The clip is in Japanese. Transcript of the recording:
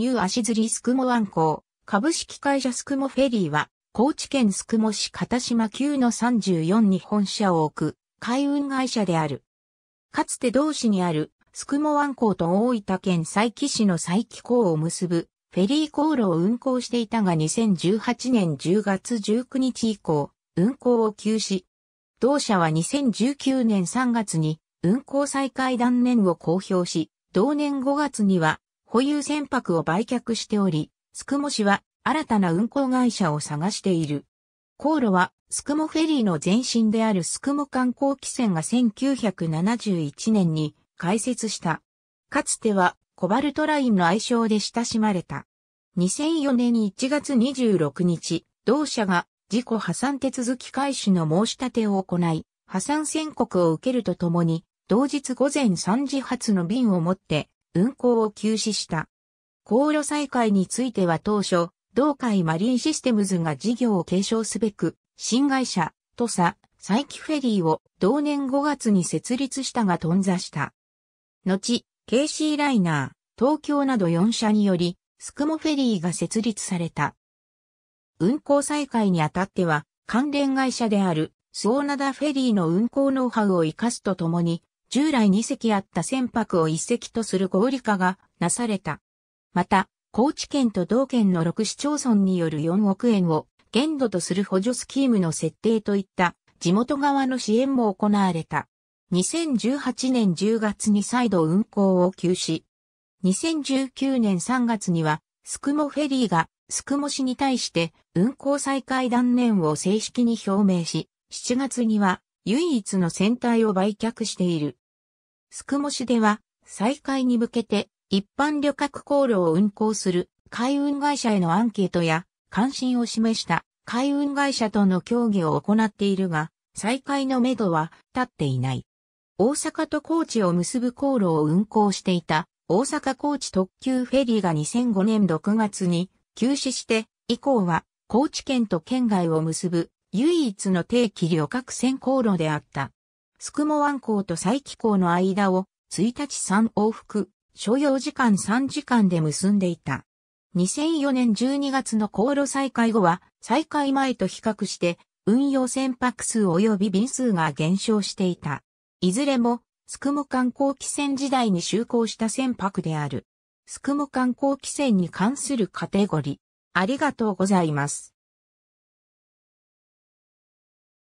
ニューアシズリスクモコ港、株式会社スクモフェリーは、高知県スクモ市片島9の34に本社を置く海運会社である。かつて同市にあるスクモコ港と大分県佐伯市の佐伯港を結ぶフェリー航路を運航していたが2018年10月19日以降、運航を休止。同社は2019年3月に運航再開断念を公表し、同年5月には保有船舶を売却しており、スクモ市は新たな運航会社を探している。航路はスクモフェリーの前身であるスクモ観光汽船が1971年に開設した。かつてはコバルトラインの愛称で親しまれた。2004年1月26日、同社が自己破産手続き開始の申し立てを行い、破産宣告を受けるとともに、同日午前3時発の便をもって、運行を休止した。航路再開については当初、同海マリンシステムズが事業を継承すべく、新会社、サ、佐、再起フェリーを同年5月に設立したが頓挫した。後、KC ライナー、東京など4社により、スクモフェリーが設立された。運行再開にあたっては、関連会社である、スオーナダフェリーの運行ノウハウを活かすとともに、従来2隻あった船舶を1隻とする合理化がなされた。また、高知県と同県の6市町村による4億円を限度とする補助スキームの設定といった地元側の支援も行われた。2018年10月に再度運航を休止。2019年3月には、スクモフェリーがスクモ市に対して運航再開断念を正式に表明し、7月には唯一の船体を売却している。スクモ市では、再開に向けて、一般旅客航路を運航する海運会社へのアンケートや、関心を示した海運会社との協議を行っているが、再開のめどは立っていない。大阪と高知を結ぶ航路を運航していた大阪高知特急フェリーが2005年6月に休止して以降は高知県と県外を結ぶ唯一の定期旅客船航路であった。宿毛湾港と佐伯港の間を1日3往復、所要時間3時間で結んでいた。2004年12月の航路再開後は、再開前と比較して、運用船舶数及び便数が減少していた。いずれも、宿毛観光汽船時代に就航した船舶である。宿毛観光汽船に関するカテゴリー。ありがとうございます。